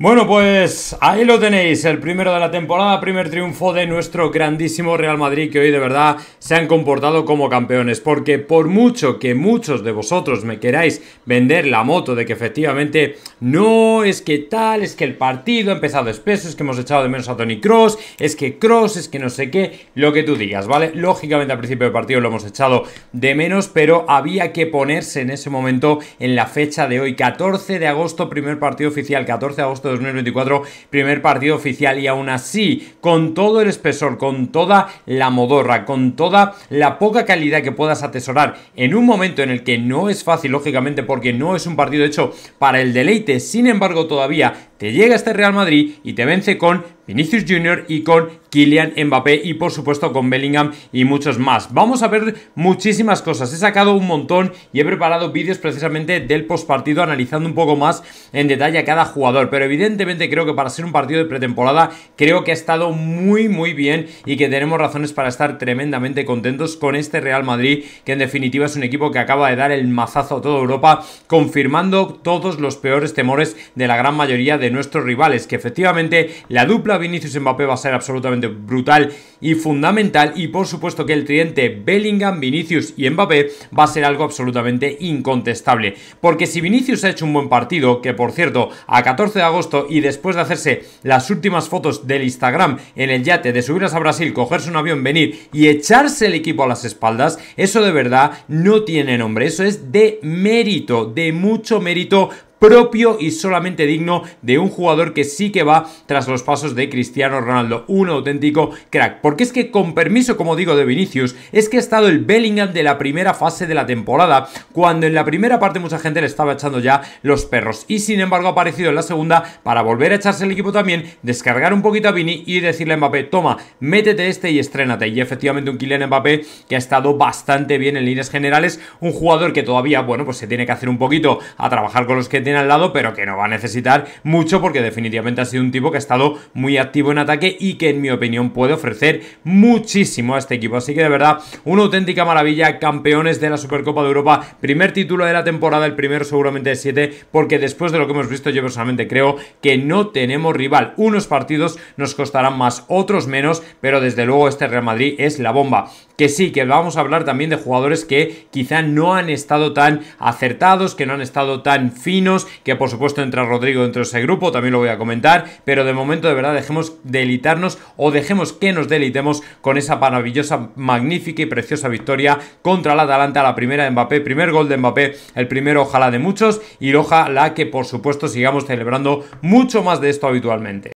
Bueno, pues ahí lo tenéis, el primero de la temporada, primer triunfo de nuestro grandísimo Real Madrid que hoy de verdad se han comportado como campeones, porque por mucho que muchos de vosotros me queráis vender la moto de que efectivamente no es que tal, es que el partido ha empezado espeso, es que hemos echado de menos a Tony Cross, es que Cross, es que no sé qué, lo que tú digas, ¿vale? Lógicamente al principio del partido lo hemos echado de menos, pero había que ponerse en ese momento en la fecha de hoy, 14 de agosto, primer partido oficial, 14 de agosto 2024, primer partido oficial y aún así, con todo el espesor, con toda la modorra, con toda la poca calidad que puedas atesorar en un momento en el que no es fácil, lógicamente, porque no es un partido hecho para el deleite, sin embargo todavía te llega este Real Madrid y te vence con Vinicius Jr. y con Kylian Mbappé y por supuesto con Bellingham y muchos más. Vamos a ver muchísimas cosas. He sacado un montón y he preparado vídeos precisamente del postpartido analizando un poco más en detalle a cada jugador. Pero evidentemente creo que para ser un partido de pretemporada creo que ha estado muy muy bien y que tenemos razones para estar tremendamente contentos con este Real Madrid que en definitiva es un equipo que acaba de dar el mazazo a toda Europa confirmando todos los peores temores de la gran mayoría de nuestros rivales que efectivamente la dupla Vinicius Mbappé va a ser absolutamente brutal y fundamental y por supuesto que el tridente Bellingham, Vinicius y Mbappé va a ser algo absolutamente incontestable. Porque si Vinicius ha hecho un buen partido, que por cierto, a 14 de agosto y después de hacerse las últimas fotos del Instagram en el yate, de subirlas a Brasil, cogerse un avión, venir y echarse el equipo a las espaldas, eso de verdad no tiene nombre, eso es de mérito, de mucho mérito propio y solamente digno de un jugador que sí que va tras los pasos de Cristiano Ronaldo, un auténtico crack. Porque es que con permiso, como digo, de Vinicius, es que ha estado el Bellingham de la primera fase de la temporada, cuando en la primera parte mucha gente le estaba echando ya los perros y sin embargo ha aparecido en la segunda para volver a echarse el equipo también, descargar un poquito a Vini y decirle a Mbappé, toma, métete este y estrénate. Y efectivamente un Kylian Mbappé que ha estado bastante bien en líneas generales, un jugador que todavía, bueno, pues se tiene que hacer un poquito a trabajar con los que al lado, pero que no va a necesitar mucho porque definitivamente ha sido un tipo que ha estado muy activo en ataque y que en mi opinión puede ofrecer muchísimo a este equipo. Así que de verdad, una auténtica maravilla, campeones de la Supercopa de Europa, primer título de la temporada, el primero seguramente de 7, porque después de lo que hemos visto yo personalmente creo que no tenemos rival. Unos partidos nos costarán más, otros menos, pero desde luego este Real Madrid es la bomba que sí, que vamos a hablar también de jugadores que quizá no han estado tan acertados, que no han estado tan finos, que por supuesto entra Rodrigo dentro de ese grupo, también lo voy a comentar, pero de momento de verdad dejemos delitarnos o dejemos que nos delitemos con esa maravillosa, magnífica y preciosa victoria contra el Atalanta, la primera de Mbappé, primer gol de Mbappé, el primero ojalá de muchos y ojalá que por supuesto sigamos celebrando mucho más de esto habitualmente.